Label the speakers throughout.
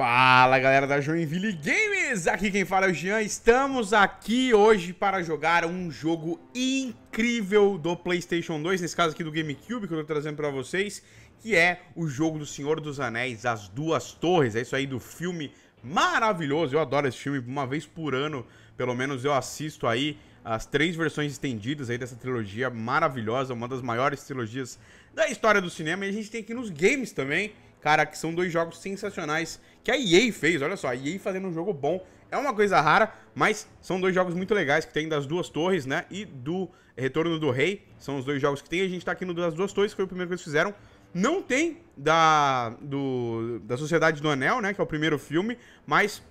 Speaker 1: Fala galera da Joinville Games, aqui quem fala é o Jean, estamos aqui hoje para jogar um jogo incrível do Playstation 2, nesse caso aqui do Gamecube que eu estou trazendo para vocês, que é o jogo do Senhor dos Anéis, As Duas Torres, é isso aí do filme maravilhoso, eu adoro esse filme, uma vez por ano, pelo menos eu assisto aí as três versões estendidas aí dessa trilogia maravilhosa, uma das maiores trilogias da história do cinema, e a gente tem aqui nos games também, Cara, que são dois jogos sensacionais que a EA fez. Olha só, a EA fazendo um jogo bom. É uma coisa rara, mas são dois jogos muito legais que tem das duas torres, né? E do Retorno do Rei. São os dois jogos que tem. A gente tá aqui no das duas torres, que foi o primeiro que eles fizeram. Não tem da, do, da Sociedade do Anel, né? Que é o primeiro filme, mas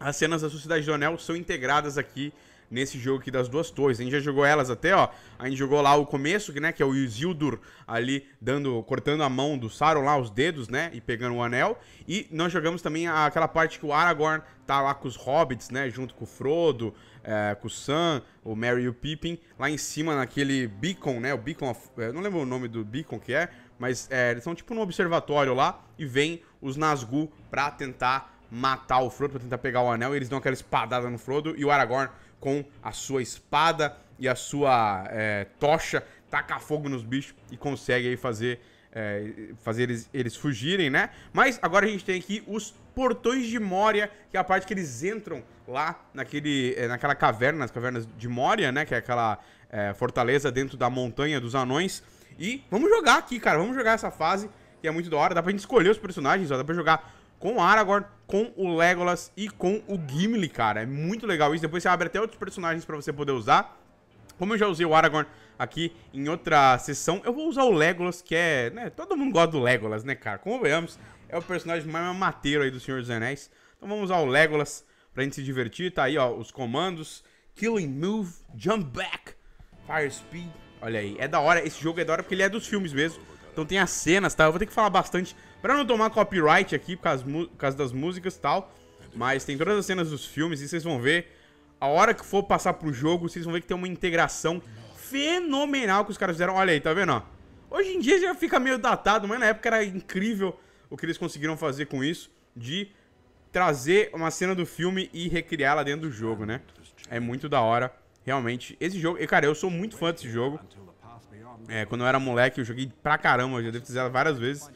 Speaker 1: as cenas da Sociedade do Anel são integradas aqui nesse jogo aqui das duas torres. A gente já jogou elas até, ó. A gente jogou lá o começo, né, que é o Isildur ali dando, cortando a mão do Sauron lá, os dedos, né, e pegando o anel. E nós jogamos também aquela parte que o Aragorn tá lá com os hobbits, né, junto com o Frodo, é, com o Sam, o Merry e o Pippin, lá em cima naquele beacon, né, o beacon of, é, não lembro o nome do beacon que é, mas é, eles são tipo num observatório lá e vem os Nazgûl pra tentar matar o Frodo, pra tentar pegar o anel, e eles dão aquela espadada no Frodo e o Aragorn com a sua espada e a sua é, tocha, taca fogo nos bichos e consegue aí fazer, é, fazer eles, eles fugirem, né? Mas agora a gente tem aqui os portões de Moria, que é a parte que eles entram lá naquele, é, naquela caverna, nas cavernas de Moria, né? Que é aquela é, fortaleza dentro da montanha dos anões. E vamos jogar aqui, cara, vamos jogar essa fase, que é muito da hora. Dá pra gente escolher os personagens, ó, dá pra jogar com Aragorn, com o Legolas e com o Gimli, cara. É muito legal isso. Depois você abre até outros personagens pra você poder usar. Como eu já usei o Aragorn aqui em outra sessão, eu vou usar o Legolas, que é... Né, todo mundo gosta do Legolas, né, cara? Como vemos, é o personagem mais mateiro aí do Senhor dos Anéis. Então vamos usar o Legolas pra gente se divertir. Tá aí, ó, os comandos. Killing Move, Jump Back, Fire Speed. Olha aí, é da hora. Esse jogo é da hora porque ele é dos filmes mesmo. Então tem as cenas, tá? Eu vou ter que falar bastante Pra não tomar copyright aqui, por causa, por causa das músicas e tal. Mas tem todas as cenas dos filmes e vocês vão ver. A hora que for passar pro jogo, vocês vão ver que tem uma integração fenomenal que os caras fizeram. Olha aí, tá vendo? Hoje em dia já fica meio datado, mas na época era incrível o que eles conseguiram fazer com isso. De trazer uma cena do filme e recriá-la dentro do jogo, né? É muito da hora. Realmente, esse jogo... E, cara, eu sou muito fã desse jogo. É, quando eu era moleque, eu joguei pra caramba. Eu já devo ela várias vezes.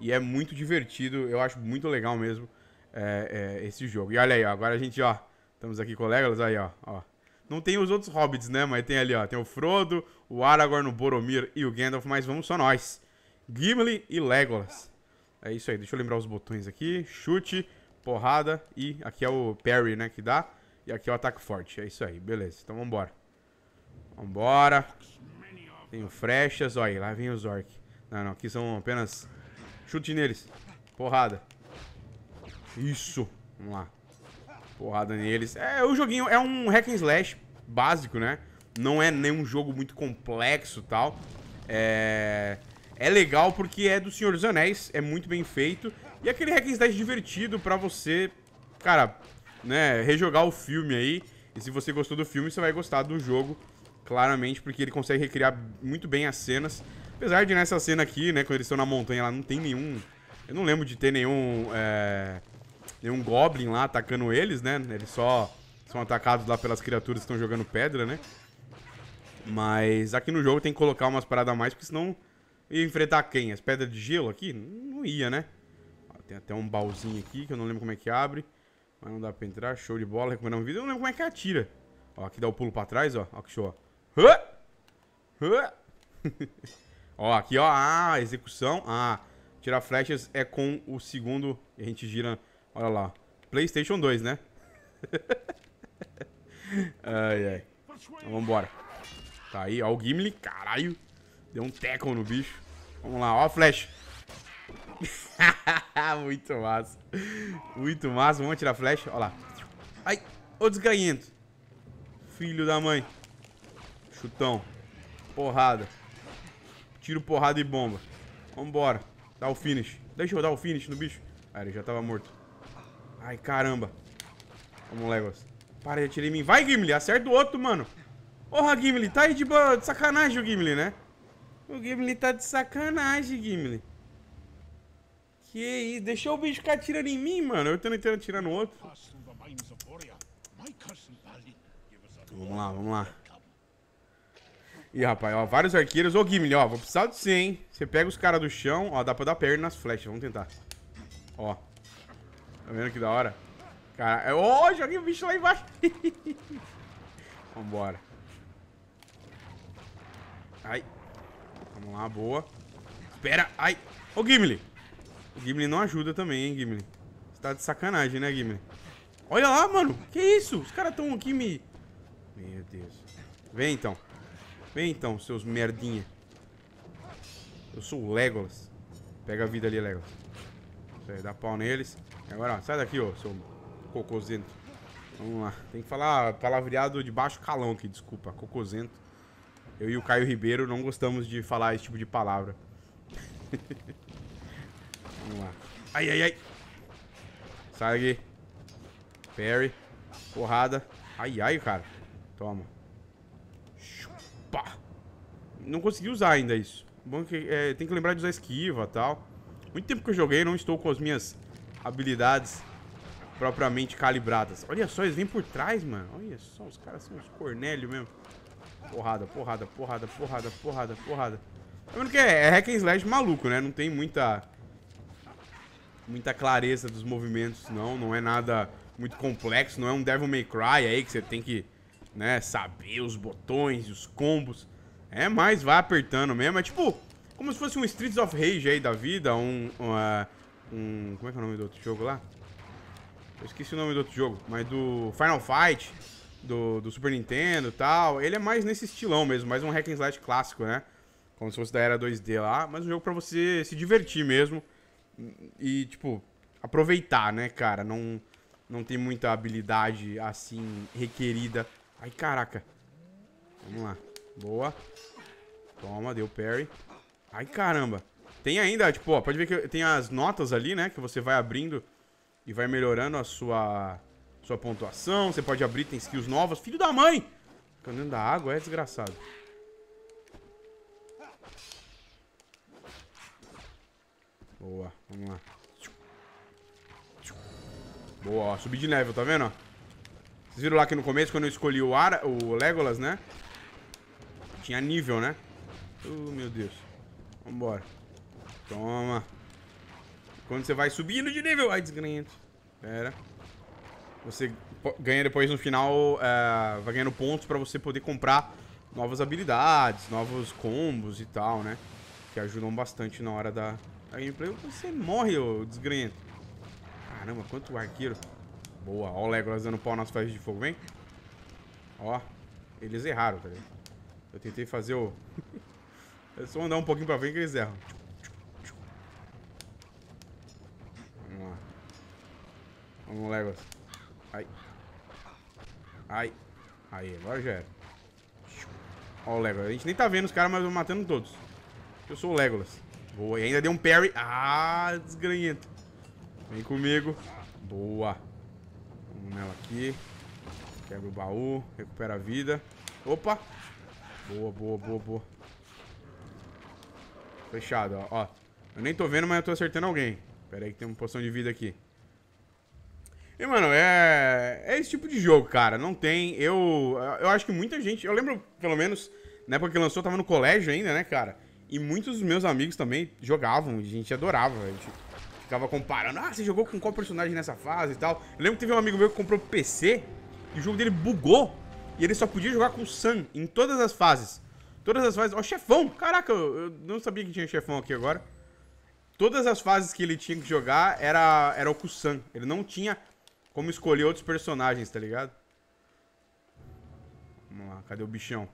Speaker 1: E é muito divertido, eu acho muito legal mesmo é, é, esse jogo. E olha aí, ó, agora a gente, ó, estamos aqui com o Legolas, aí, ó, ó. Não tem os outros hobbits, né? Mas tem ali, ó, tem o Frodo, o Aragorn, o Boromir e o Gandalf, mas vamos só nós. Gimli e Legolas. É isso aí, deixa eu lembrar os botões aqui. Chute, porrada e aqui é o parry, né, que dá. E aqui é o ataque forte, é isso aí, beleza. Então vambora. Vambora. Tenho frechas, olha aí, lá vem os orcs. Não, não, aqui são apenas Chute neles. Porrada. Isso. Vamos lá. Porrada neles. É, o joguinho é um hack and slash básico, né? Não é nenhum jogo muito complexo e tal. É... É legal porque é do Senhor dos Anéis, é muito bem feito. E aquele hack and slash divertido pra você, cara, né, rejogar o filme aí. E se você gostou do filme, você vai gostar do jogo, claramente, porque ele consegue recriar muito bem as cenas. Apesar de nessa cena aqui, né, quando eles estão na montanha, lá não tem nenhum... Eu não lembro de ter nenhum... É, nenhum Goblin lá atacando eles, né? Eles só são atacados lá pelas criaturas que estão jogando pedra, né? Mas aqui no jogo tem que colocar umas paradas a mais, porque senão ia enfrentar quem? As pedras de gelo aqui? Não ia, né? tem até um baúzinho aqui, que eu não lembro como é que abre. Mas não dá pra entrar, show de bola, recomendar um vídeo. Eu não lembro como é que atira. Ó, aqui dá o pulo pra trás, ó. Ó que show, ó. Hã? Hã? Ó, aqui, ó, ah, execução, ah, tirar flechas é com o segundo, a gente gira, olha lá, Playstation 2, né? ai, ai. Então, vambora. Tá aí, ó, o Gimli, caralho, deu um teco no bicho. Vamos lá, ó a flecha. Muito massa. Muito massa. Vamos tirar flecha. Olha lá. Ai. Ô desganhento. Filho da mãe. Chutão. Porrada. Tiro, porrada e bomba. Vambora. Dá o finish. Deixa eu dar o finish no bicho. Ah, ele já tava morto. Ai, caramba. Vamos, Legos. Para de atirar em mim. Vai, Gimli. Acerta o outro, mano. Porra, Gimli. Tá aí de, de sacanagem o Gimli, né? O Gimli tá de sacanagem, Gimli. Que isso? Deixou o bicho ficar atirando em mim, mano. Eu tentando atirar no outro. Vamos lá, vamos lá. Ih, rapaz, ó, vários arqueiros. Ô, Gimli, ó, vou precisar de você, hein? Você pega os caras do chão, ó, dá pra dar perna nas flechas. Vamos tentar. Ó. Tá vendo que da hora? Cara, ó, é, oh, joguei o bicho lá embaixo. Vambora. Ai. Vamos lá, boa. Espera, ai. Ô, Gimli. O Gimli não ajuda também, hein, Gimli. Você tá de sacanagem, né, Gimli? Olha lá, mano. Que isso? Os caras tão aqui me... Meu Deus. Vem, então. Vem então, seus merdinha. Eu sou o Legolas. Pega a vida ali, Legolas. Isso aí, dá pau neles. Agora, ó, sai daqui, ó, seu cocôzento. Vamos lá. Tem que falar palavreado de baixo calão aqui, desculpa. Cocôzento. Eu e o Caio Ribeiro não gostamos de falar esse tipo de palavra. Vamos lá. Ai, ai, ai. Sai daqui. Parry. Porrada. Ai, ai, cara. Toma. Não consegui usar ainda isso. Bom que é, tem que lembrar de usar esquiva e tal. Muito tempo que eu joguei, não estou com as minhas habilidades propriamente calibradas. Olha só, eles vêm por trás, mano. Olha só, os caras são uns cornélio mesmo. Porrada, porrada, porrada, porrada, porrada, porrada. Tá vendo que é, é hack and slash maluco, né? Não tem muita... Muita clareza dos movimentos, não. Não é nada muito complexo. Não é um Devil May Cry aí que você tem que né, saber os botões e os combos. É mais, vai apertando mesmo. É tipo, como se fosse um Streets of Rage aí da vida, um... um como é que é o nome do outro jogo lá? Eu esqueci o nome do outro jogo, mas do Final Fight, do, do Super Nintendo e tal. Ele é mais nesse estilão mesmo, mais um hack and slash clássico, né? Como se fosse da era 2D lá, mas um jogo pra você se divertir mesmo. E, tipo, aproveitar, né, cara? Não, não tem muita habilidade, assim, requerida Ai, caraca. Vamos lá. Boa. Toma, deu parry. Ai, caramba. Tem ainda, tipo, ó, pode ver que tem as notas ali, né? Que você vai abrindo e vai melhorando a sua, sua pontuação. Você pode abrir, tem skills novas. Filho da mãe! Ficando dentro da água é desgraçado. Boa, vamos lá. Boa, subi de nível, tá vendo? Vocês viram lá que no começo, quando eu escolhi o, Ara, o Legolas, né? Tinha nível, né? Uh, meu Deus. Vambora. Toma. Quando você vai subindo de nível... Ai, desgranhento. Pera. Você ganha depois no final... É, vai ganhando pontos pra você poder comprar novas habilidades, novos combos e tal, né? Que ajudam bastante na hora da, da gameplay. Você morre, ô desgranhento. Caramba, quanto arqueiro. Boa. Ó o Legolas dando pau nas flechas de fogo. Vem. Ó. Eles erraram, tá ligado? Eu tentei fazer o... é só andar um pouquinho pra frente que eles erram. Vamos lá. Vamos, Legolas. Ai. Ai. Aí, agora já era. Ó o Legolas. A gente nem tá vendo os caras, mas eu matando todos. Eu sou o Legolas. Boa. E ainda deu um parry. Ah, desgranhento. Vem comigo. Boa com aqui. Quebra o baú, recupera a vida. Opa! Boa, boa, boa, boa. Fechado, ó. ó. Eu nem tô vendo, mas eu tô acertando alguém. Pera aí que tem uma poção de vida aqui. E, mano, é... É esse tipo de jogo, cara. Não tem... Eu... Eu acho que muita gente... Eu lembro, pelo menos, na época que lançou, eu tava no colégio ainda, né, cara? E muitos dos meus amigos também jogavam. A gente adorava, a gente Ficava comparando. Ah, você jogou com qual personagem nessa fase e tal. Eu lembro que teve um amigo meu que comprou PC e o jogo dele bugou. E ele só podia jogar com o Sam em todas as fases. Todas as fases. Ó, chefão! Caraca, eu, eu, não sabia que tinha chefão aqui agora. Todas as fases que ele tinha que jogar era, era o com o Ele não tinha como escolher outros personagens, tá ligado? Vamos lá, cadê o bichão?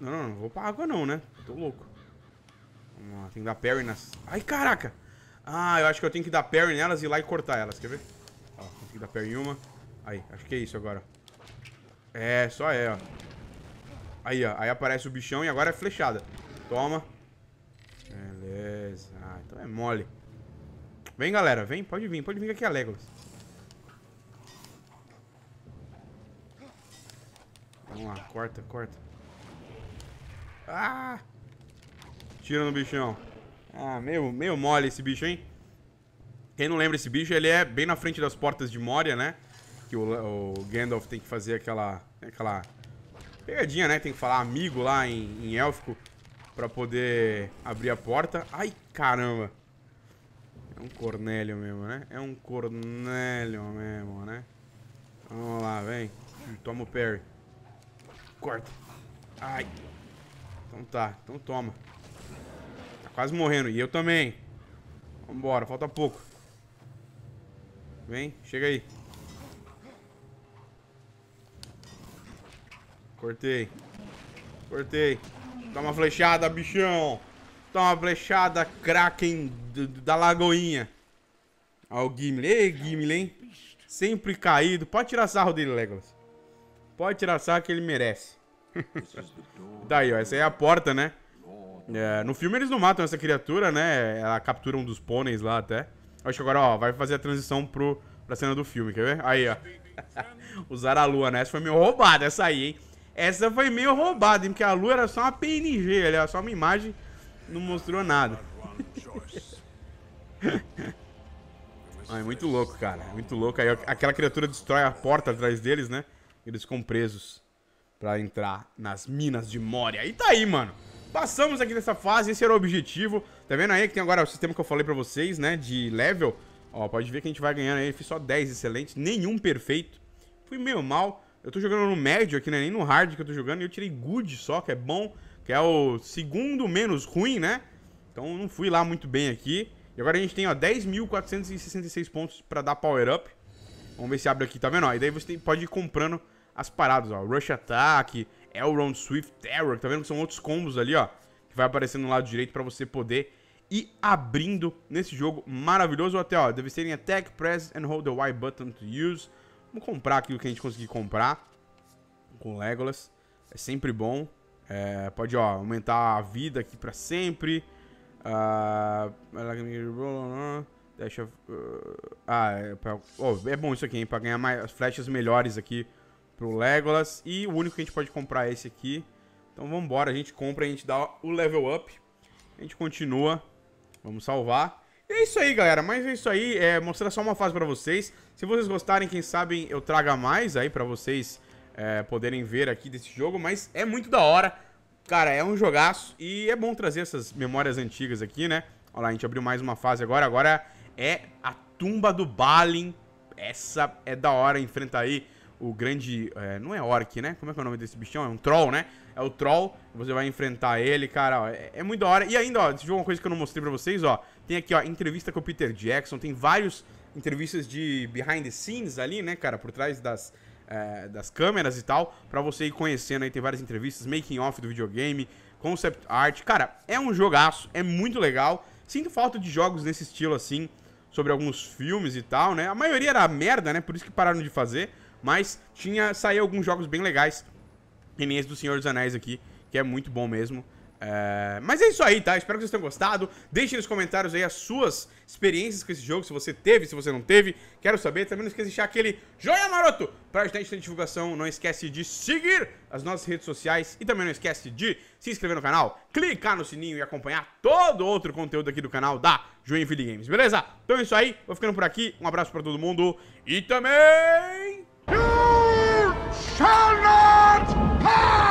Speaker 1: Não, não, não vou pra água não, né? Tô louco. Vamos lá, tem que dar parry nas... Ai, caraca! Ah, eu acho que eu tenho que dar parry nelas e ir lá e cortar elas, quer ver? Ó, tem que dar parry em uma. Aí, acho que é isso agora. É, só é, ó. Aí, ó, aí aparece o bichão e agora é flechada. Toma. Beleza. Ah, então é mole. Vem, galera, vem, pode vir, pode vir aqui é a Legolas. Vamos lá, corta, corta. Ah! Tiro no bichão. Ah, meio, meio mole esse bicho, hein? Quem não lembra esse bicho, ele é bem na frente das portas de Moria, né? Que o, o Gandalf tem que fazer aquela... Aquela pegadinha, né? Tem que falar amigo lá em, em élfico pra poder abrir a porta. Ai, caramba! É um Cornélio mesmo, né? É um Cornélio mesmo, né? Vamos lá, vem. Toma o parry. Corta. Ai. Então tá, então toma. Tá quase morrendo. E eu também. Vambora, falta pouco. Vem, chega aí. Cortei. Cortei. Dá uma flechada, bichão. Dá uma flechada, Kraken da Lagoinha. Ó o Gimli. Ei, Gimli, hein? Sempre caído. Pode tirar sarro dele, Legolas. Pode tirar sarro que ele merece. Daí, ó. Essa aí é a porta, né? É, no filme eles não matam essa criatura, né? Ela captura um dos pôneis lá até. Acho que agora, ó, vai fazer a transição pro, pra cena do filme, quer ver? Aí, ó. Usar a lua, né? Essa foi meio roubada, essa aí, hein? Essa foi meio roubada, hein? Porque a lua era só uma PNG, ele era só uma imagem, não mostrou nada. é muito louco, cara. Muito louco. Aí aquela criatura destrói a porta atrás deles, né? Eles ficam presos pra entrar nas minas de Moria. E tá aí, mano. Passamos aqui nessa fase, esse era o objetivo. Tá vendo aí que tem agora o sistema que eu falei pra vocês, né? De level. Ó, pode ver que a gente vai ganhando aí. Fiz só 10 excelentes, nenhum perfeito. Fui meio mal. Eu tô jogando no médio aqui, né? Nem no hard que eu tô jogando. E eu tirei good só, que é bom. Que é o segundo menos ruim, né? Então não fui lá muito bem aqui. E agora a gente tem, ó, 10.466 pontos pra dar power up. Vamos ver se abre aqui, tá vendo? Ó, e daí você pode ir comprando as paradas, ó. Rush Attack, Elrond Swift Terror, tá vendo que são outros combos ali, ó, que vai aparecendo no lado direito para você poder ir abrindo nesse jogo maravilhoso. Até, ó, Devastating Attack, Press and Hold the Y button to use. Vamos comprar aqui o que a gente conseguir comprar com Legolas, é sempre bom. É, pode, ó, aumentar a vida aqui pra sempre. Uh, deixa... Uh, ah, é, pra, oh, é bom isso aqui, hein, pra ganhar mais flechas melhores aqui pro Legolas. E o único que a gente pode comprar é esse aqui. Então vamos embora, a gente compra, a gente dá o level up. A gente continua. Vamos salvar. E é isso aí, galera. Mas é isso aí. É, mostrar só uma fase pra vocês. Se vocês gostarem, quem sabe eu traga mais aí pra vocês é, poderem ver aqui desse jogo. Mas é muito da hora. Cara, é um jogaço. E é bom trazer essas memórias antigas aqui, né? Olha lá, a gente abriu mais uma fase agora. Agora é a tumba do Balin. Essa é da hora. Enfrenta aí o grande. É, não é orc, né? Como é que é o nome desse bichão? É um troll, né? É o troll. Você vai enfrentar ele, cara. Ó, é, é, muito da hora. E ainda, ó, deixa eu ver uma coisa que eu não mostrei pra vocês, ó. Tem aqui, ó, entrevista com o Peter Jackson. Tem vários entrevistas de behind the scenes ali, né, cara? Por trás das. É, das câmeras e tal, pra você ir conhecendo aí, tem várias entrevistas, making off do videogame, concept art. Cara, é um jogaço, é muito legal. Sinto falta de jogos nesse estilo assim, sobre alguns filmes e tal, né? A maioria era merda, né? Por isso que pararam de fazer. Mas tinha saído alguns jogos bem legais. E nem esse do Senhor dos Anéis aqui, que é muito bom mesmo. É... Mas é isso aí, tá? Espero que vocês tenham gostado. Deixem nos comentários aí as suas experiências com esse jogo, se você teve, se você não teve. Quero saber. Também não esqueça de deixar aquele joia maroto pra ajudar a gente na divulgação. Não esquece de seguir as nossas redes sociais e também não esquece de se inscrever no canal, clicar no sininho e acompanhar todo outro conteúdo aqui do canal da Joinville Games, beleza? Então é isso aí. Vou ficando por aqui. Um abraço pra todo mundo e também... You shall not pass!